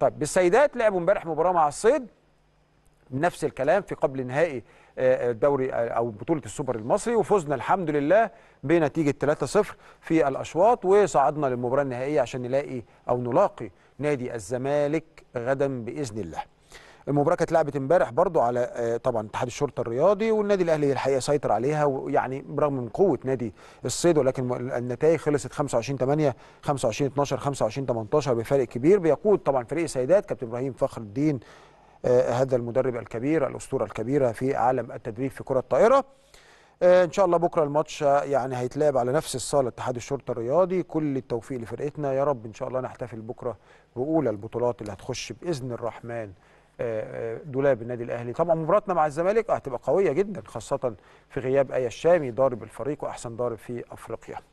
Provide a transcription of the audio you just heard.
طيب السيدات لعبوا امبارح مباراه مع الصيد نفس الكلام في قبل نهائي آه، آه، الدوري آه، او بطوله السوبر المصري وفزنا الحمد لله بنتيجه 3-0 في الاشواط وصعدنا للمباراه النهائيه عشان نلاقي او نلاقي نادي الزمالك غدا باذن الله المباراه كانت لعبت امبارح برضو على آه، طبعا اتحاد الشرطه الرياضي والنادي الاهلي الحقيقه سيطر عليها ويعني برغم من قوه نادي الصيد ولكن النتائج خلصت 25 8 25 12 25 18 بفارق كبير بيقود طبعا فريق السيدات كابتن ابراهيم فخر الدين آه، هذا المدرب الكبير الاسطوره الكبيره في عالم التدريب في كره الطائره آه، ان شاء الله بكره الماتش يعني هيتلعب على نفس الصاله اتحاد الشرطه الرياضي كل التوفيق لفرقتنا يا رب ان شاء الله نحتفل بكره باولى البطولات اللي هتخش باذن الرحمن آه، آه، دولاب النادي الاهلي طبعا مباراتنا مع الزمالك هتبقى قويه جدا خاصه في غياب ايا الشامي ضارب الفريق واحسن ضارب في افريقيا